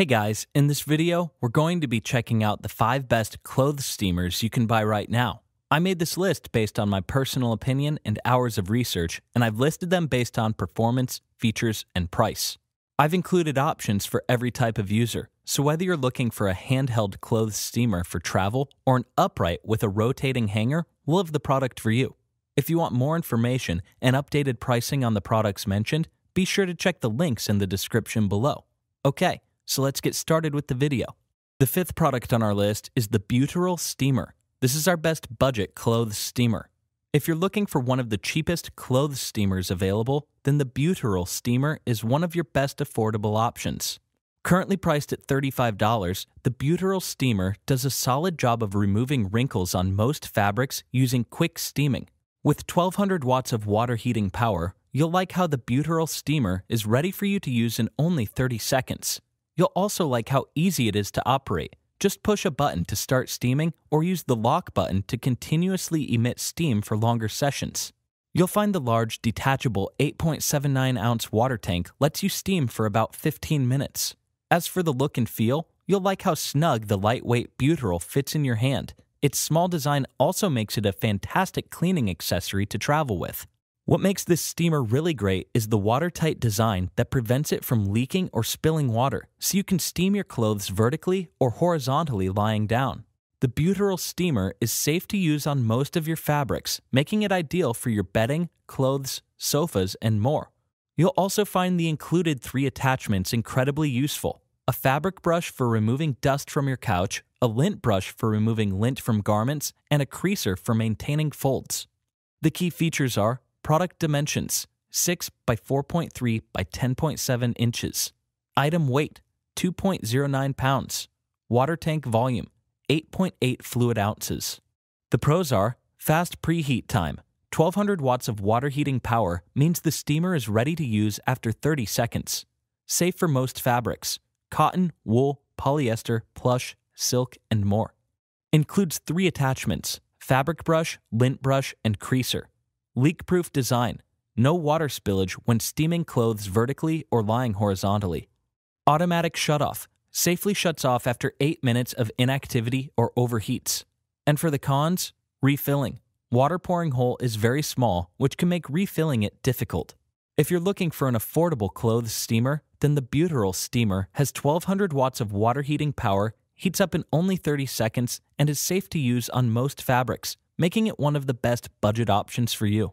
Hey guys, in this video, we're going to be checking out the 5 best clothes steamers you can buy right now. I made this list based on my personal opinion and hours of research, and I've listed them based on performance, features, and price. I've included options for every type of user, so whether you're looking for a handheld clothes steamer for travel or an upright with a rotating hanger, we'll have the product for you. If you want more information and updated pricing on the products mentioned, be sure to check the links in the description below. Okay, so let's get started with the video. The fifth product on our list is the Butyral Steamer. This is our best budget clothes steamer. If you're looking for one of the cheapest clothes steamers available, then the Butyral Steamer is one of your best affordable options. Currently priced at $35, the Butyral Steamer does a solid job of removing wrinkles on most fabrics using quick steaming. With 1200 watts of water heating power, you'll like how the Butyral Steamer is ready for you to use in only 30 seconds. You'll also like how easy it is to operate. Just push a button to start steaming or use the lock button to continuously emit steam for longer sessions. You'll find the large, detachable 8.79 ounce water tank lets you steam for about 15 minutes. As for the look and feel, you'll like how snug the lightweight butyrol fits in your hand. Its small design also makes it a fantastic cleaning accessory to travel with. What makes this steamer really great is the watertight design that prevents it from leaking or spilling water, so you can steam your clothes vertically or horizontally lying down. The butyl steamer is safe to use on most of your fabrics, making it ideal for your bedding, clothes, sofas, and more. You'll also find the included three attachments incredibly useful a fabric brush for removing dust from your couch, a lint brush for removing lint from garments, and a creaser for maintaining folds. The key features are Product dimensions 6 by 4.3 by 10.7 inches. Item weight 2.09 pounds. Water tank volume 8.8 fluid ounces. The pros are fast preheat time. 1200 watts of water heating power means the steamer is ready to use after 30 seconds. Safe for most fabrics cotton, wool, polyester, plush, silk, and more. Includes three attachments fabric brush, lint brush, and creaser. Leak proof design. No water spillage when steaming clothes vertically or lying horizontally. Automatic shutoff. Safely shuts off after 8 minutes of inactivity or overheats. And for the cons, refilling. Water pouring hole is very small, which can make refilling it difficult. If you're looking for an affordable clothes steamer, then the Butyrol steamer has 1200 watts of water heating power, heats up in only 30 seconds, and is safe to use on most fabrics, making it one of the best budget options for you.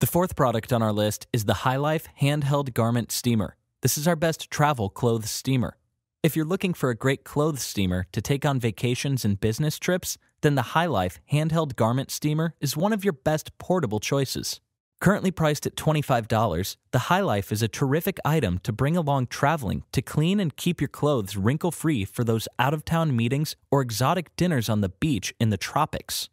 The fourth product on our list is the High Life Handheld Garment Steamer. This is our best travel clothes steamer. If you're looking for a great clothes steamer to take on vacations and business trips, then the High Life Handheld Garment Steamer is one of your best portable choices. Currently priced at $25, the High Life is a terrific item to bring along traveling to clean and keep your clothes wrinkle free for those out of town meetings or exotic dinners on the beach in the tropics.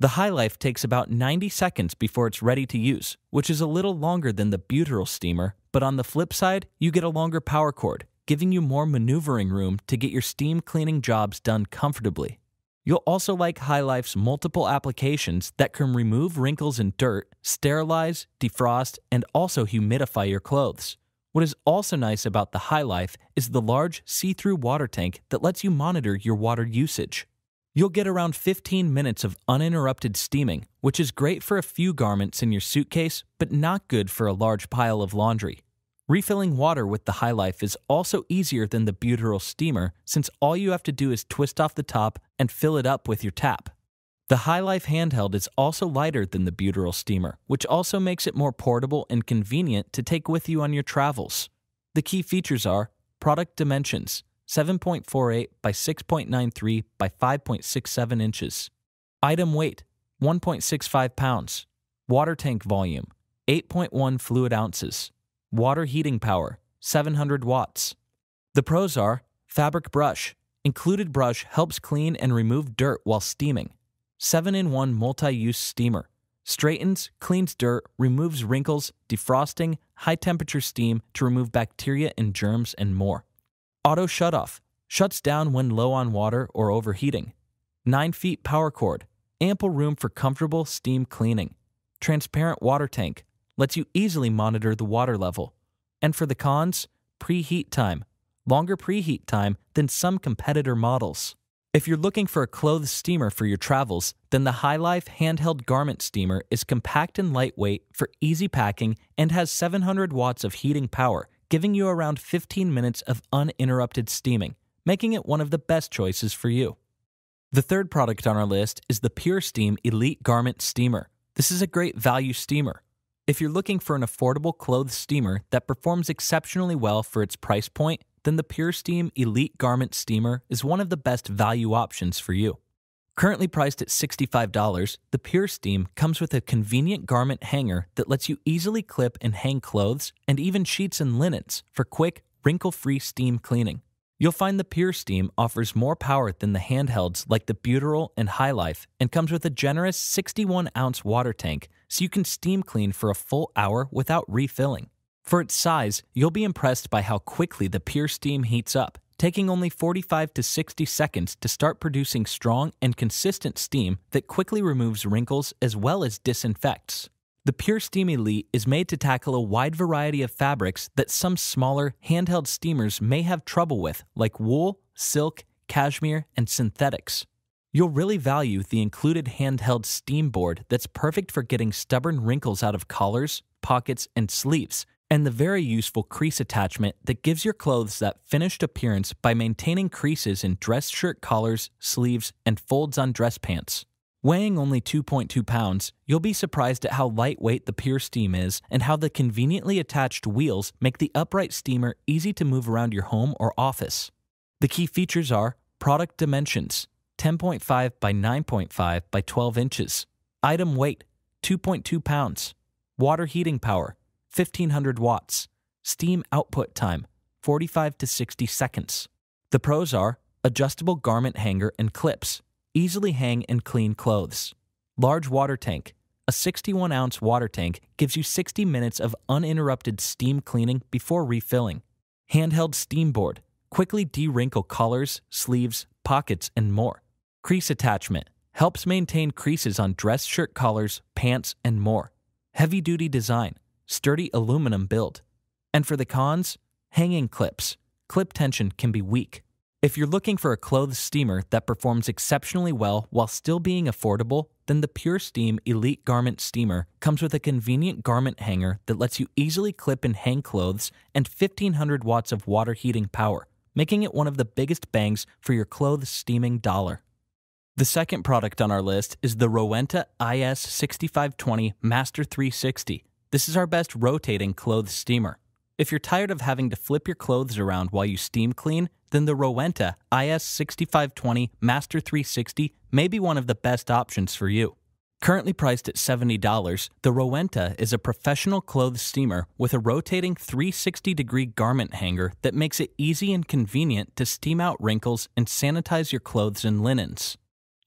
The High Life takes about 90 seconds before it's ready to use, which is a little longer than the butyrol steamer, but on the flip side, you get a longer power cord, giving you more maneuvering room to get your steam cleaning jobs done comfortably. You'll also like High Life's multiple applications that can remove wrinkles and dirt, sterilize, defrost, and also humidify your clothes. What is also nice about the High Life is the large see through water tank that lets you monitor your water usage. You'll get around 15 minutes of uninterrupted steaming, which is great for a few garments in your suitcase, but not good for a large pile of laundry. Refilling water with the High Life is also easier than the butyl steamer since all you have to do is twist off the top and fill it up with your tap. The High Life handheld is also lighter than the butyl steamer, which also makes it more portable and convenient to take with you on your travels. The key features are product dimensions, 7.48 by 6.93 by 5.67 inches. Item weight 1.65 pounds. Water tank volume 8.1 fluid ounces. Water heating power 700 watts. The pros are fabric brush. Included brush helps clean and remove dirt while steaming. 7 in 1 multi use steamer. Straightens, cleans dirt, removes wrinkles, defrosting, high temperature steam to remove bacteria and germs, and more. Auto shutoff shuts down when low on water or overheating. 9 feet power cord, ample room for comfortable steam cleaning. Transparent water tank lets you easily monitor the water level. And for the cons, preheat time, longer preheat time than some competitor models. If you're looking for a clothes steamer for your travels, then the High Life handheld garment steamer is compact and lightweight for easy packing and has 700 watts of heating power giving you around 15 minutes of uninterrupted steaming, making it one of the best choices for you. The third product on our list is the Pure Steam Elite Garment Steamer. This is a great value steamer. If you're looking for an affordable clothes steamer that performs exceptionally well for its price point, then the Pure Steam Elite Garment Steamer is one of the best value options for you. Currently priced at $65, the Pure Steam comes with a convenient garment hanger that lets you easily clip and hang clothes and even sheets and linens for quick, wrinkle free steam cleaning. You'll find the Pure Steam offers more power than the handhelds like the Buterol and High Life and comes with a generous 61 ounce water tank so you can steam clean for a full hour without refilling. For its size, you'll be impressed by how quickly the Pure Steam heats up taking only 45 to 60 seconds to start producing strong and consistent steam that quickly removes wrinkles as well as disinfects. The Pure Steam Elite is made to tackle a wide variety of fabrics that some smaller, handheld steamers may have trouble with, like wool, silk, cashmere, and synthetics. You'll really value the included handheld steam board that's perfect for getting stubborn wrinkles out of collars, pockets, and sleeves, and the very useful crease attachment that gives your clothes that finished appearance by maintaining creases in dress shirt collars, sleeves, and folds on dress pants. Weighing only 2.2 pounds, you'll be surprised at how lightweight the Pure Steam is and how the conveniently attached wheels make the upright steamer easy to move around your home or office. The key features are product dimensions 10.5 by 9.5 by 12 inches, item weight 2.2 pounds, water heating power 1500 watts. Steam output time 45 to 60 seconds. The pros are adjustable garment hanger and clips, easily hang and clean clothes. Large water tank. A 61 ounce water tank gives you 60 minutes of uninterrupted steam cleaning before refilling. Handheld steam board. Quickly de wrinkle collars, sleeves, pockets, and more. Crease attachment. Helps maintain creases on dress shirt collars, pants, and more. Heavy duty design sturdy aluminum build. And for the cons, hanging clips. Clip tension can be weak. If you're looking for a clothes steamer that performs exceptionally well while still being affordable, then the Pure Steam Elite Garment Steamer comes with a convenient garment hanger that lets you easily clip and hang clothes and 1500 watts of water heating power, making it one of the biggest bangs for your clothes steaming dollar. The second product on our list is the Rowenta IS6520 Master 360, this is our best rotating clothes steamer. If you're tired of having to flip your clothes around while you steam clean, then the Rowenta IS6520 Master 360 may be one of the best options for you. Currently priced at $70, the Rowenta is a professional clothes steamer with a rotating 360 degree garment hanger that makes it easy and convenient to steam out wrinkles and sanitize your clothes and linens.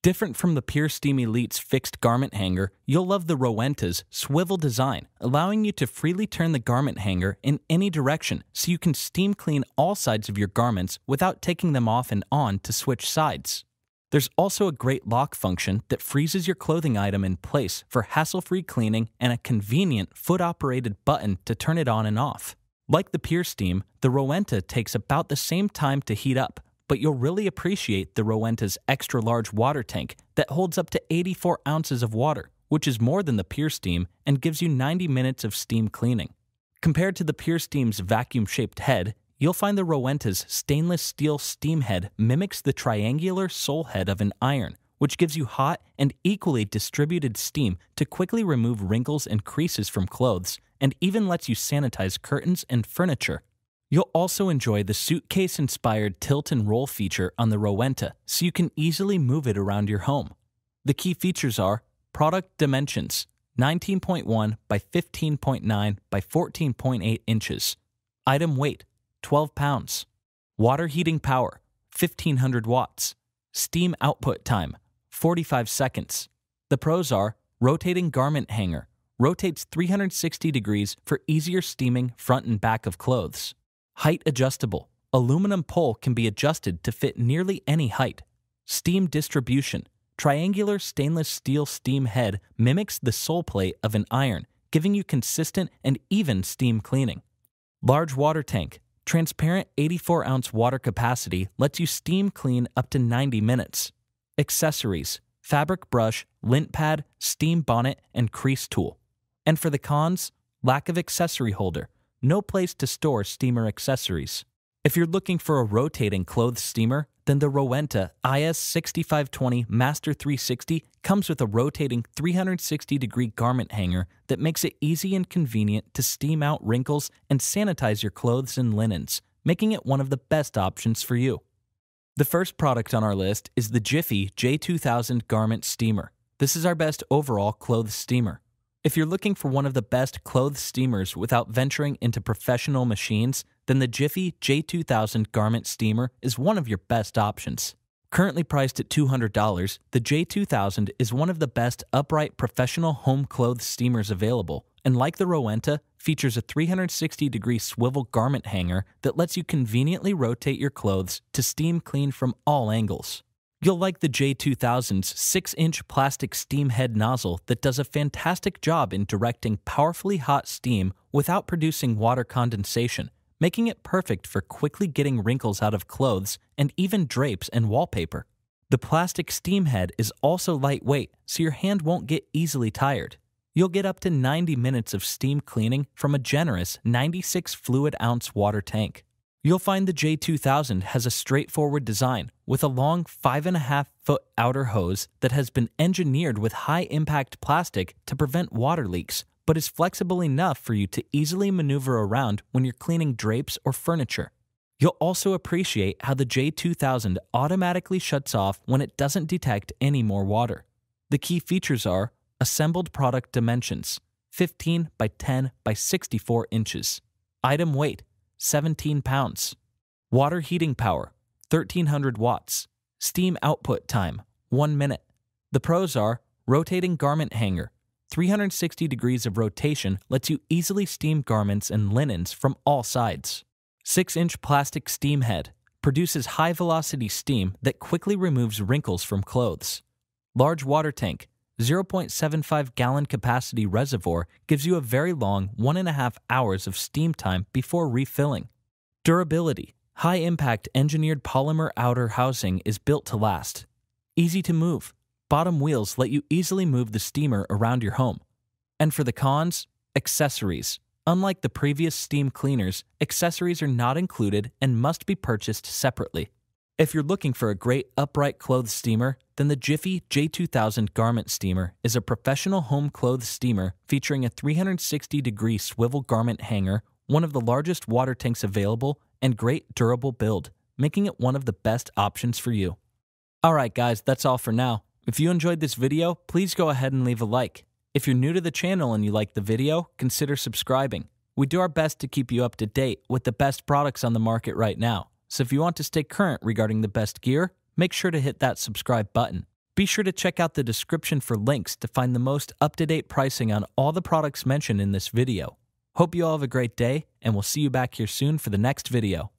Different from the Pure Steam Elite's fixed garment hanger, you'll love the Rowenta's swivel design, allowing you to freely turn the garment hanger in any direction so you can steam clean all sides of your garments without taking them off and on to switch sides. There's also a great lock function that freezes your clothing item in place for hassle free cleaning and a convenient foot operated button to turn it on and off. Like the Pure Steam, the Rowenta takes about the same time to heat up, but you'll really appreciate the Rowenta's extra large water tank that holds up to 84 ounces of water, which is more than the Pure Steam and gives you 90 minutes of steam cleaning. Compared to the Pure Steam's vacuum shaped head, you'll find the Rowenta's stainless steel steam head mimics the triangular sole head of an iron, which gives you hot and equally distributed steam to quickly remove wrinkles and creases from clothes and even lets you sanitize curtains and furniture You'll also enjoy the suitcase inspired tilt and roll feature on the Rowenta so you can easily move it around your home. The key features are product dimensions 19.1 by 15.9 by 14.8 inches, item weight 12 pounds, water heating power 1500 watts, steam output time 45 seconds. The pros are rotating garment hanger, rotates 360 degrees for easier steaming front and back of clothes Height adjustable. Aluminum pole can be adjusted to fit nearly any height. Steam distribution. Triangular stainless steel steam head mimics the sole plate of an iron, giving you consistent and even steam cleaning. Large water tank. Transparent 84 ounce water capacity lets you steam clean up to 90 minutes. Accessories fabric brush, lint pad, steam bonnet, and crease tool. And for the cons, lack of accessory holder no place to store steamer accessories. If you're looking for a rotating clothes steamer, then the Rowenta IS6520 Master 360 comes with a rotating 360 degree garment hanger that makes it easy and convenient to steam out wrinkles and sanitize your clothes and linens, making it one of the best options for you. The first product on our list is the Jiffy J2000 Garment Steamer. This is our best overall clothes steamer. If you're looking for one of the best clothes steamers without venturing into professional machines, then the Jiffy J2000 garment steamer is one of your best options. Currently priced at $200, the J2000 is one of the best upright professional home clothes steamers available, and like the Rowenta, features a 360 degree swivel garment hanger that lets you conveniently rotate your clothes to steam clean from all angles. You'll like the J2000's 6 inch plastic steam head nozzle that does a fantastic job in directing powerfully hot steam without producing water condensation, making it perfect for quickly getting wrinkles out of clothes and even drapes and wallpaper. The plastic steam head is also lightweight, so your hand won't get easily tired. You'll get up to 90 minutes of steam cleaning from a generous 96 fluid ounce water tank. You'll find the J2000 has a straightforward design with a long 5.5 foot outer hose that has been engineered with high impact plastic to prevent water leaks, but is flexible enough for you to easily maneuver around when you're cleaning drapes or furniture. You'll also appreciate how the J2000 automatically shuts off when it doesn't detect any more water. The key features are assembled product dimensions 15 by 10 by 64 inches, item weight 17 pounds. Water heating power, 1300 watts. Steam output time, 1 minute. The pros are rotating garment hanger. 360 degrees of rotation lets you easily steam garments and linens from all sides. 6 inch plastic steam head produces high velocity steam that quickly removes wrinkles from clothes. Large water tank, 0.75 gallon capacity reservoir gives you a very long 1.5 hours of steam time before refilling. Durability High impact engineered polymer outer housing is built to last. Easy to move. Bottom wheels let you easily move the steamer around your home. And for the cons, accessories. Unlike the previous steam cleaners, accessories are not included and must be purchased separately. If you're looking for a great upright clothes steamer, then the Jiffy J2000 Garment Steamer is a professional home clothes steamer featuring a 360 degree swivel garment hanger, one of the largest water tanks available, and great durable build, making it one of the best options for you. Alright, guys, that's all for now. If you enjoyed this video, please go ahead and leave a like. If you're new to the channel and you like the video, consider subscribing. We do our best to keep you up to date with the best products on the market right now. So if you want to stay current regarding the best gear, make sure to hit that subscribe button. Be sure to check out the description for links to find the most up-to-date pricing on all the products mentioned in this video. Hope you all have a great day, and we'll see you back here soon for the next video.